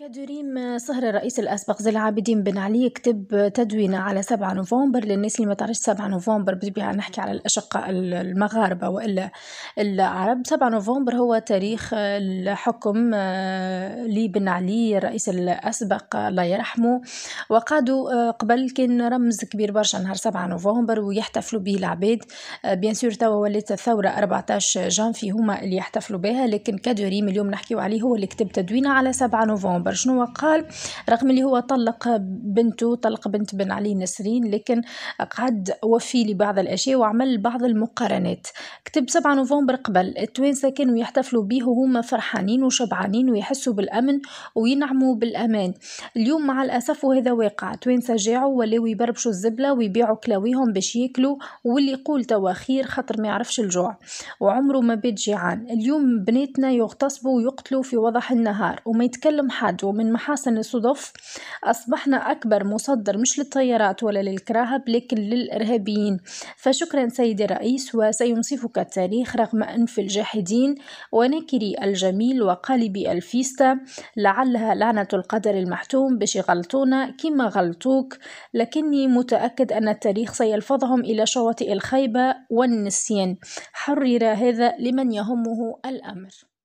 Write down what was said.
كدريم صهر الرئيس الأسبق زي العابدين بن علي كتب تدوينة على 7 نوفمبر للناس اللي ما تعرفش 7 نوفمبر بطبيعه نحكي على الأشقاء المغاربة وإلا العرب 7 نوفمبر هو تاريخ الحكم آه، لبن علي الرئيس الأسبق الله يرحمه وقادوا آه، قبل كان رمز كبير برشا نهار 7 نوفمبر ويحتفلوا به العباد آه، بيان سور توا ولات الثورة 14 جانفي هما اللي يحتفلوا بها لكن كدريم اليوم نحكيو عليه هو اللي كتب تدوينة على 7 نوفمبر الخبر شنو قال رغم اللي هو طلق بنته طلق بنت بن علي نسرين لكن قعد وفي لبعض الاشياء وعمل بعض المقارنات كتب 7 نوفمبر قبل التوانسه كانوا يحتفلوا به وهما فرحانين وشبعانين ويحسوا بالامن وينعموا بالامان اليوم مع الاسف وهذا واقع التوانسه جاعوا ولاو يبربشوا الزبله ويبيعوا كلاويهم باش ياكلوا واللي يقول توا خير خاطر ما يعرفش الجوع وعمره ما بيت جيعان اليوم بناتنا يغتصبوا ويقتلوا في وضح النهار وما يتكلم حد بعده من محاسن الصدف أصبحنا أكبر مصدر مش للطيارات ولا للكراهب لكن للإرهابيين فشكرا سيدي الرئيس وسينصفك التاريخ رغم أنف الجاحدين ونكري الجميل وقالبي الفيستا لعلها لعنة القدر المحتوم باش يغلطونا كما غلطوك لكني متأكد أن التاريخ سيلفظهم إلى شواطئ الخيبة والنسيان حرر هذا لمن يهمه الأمر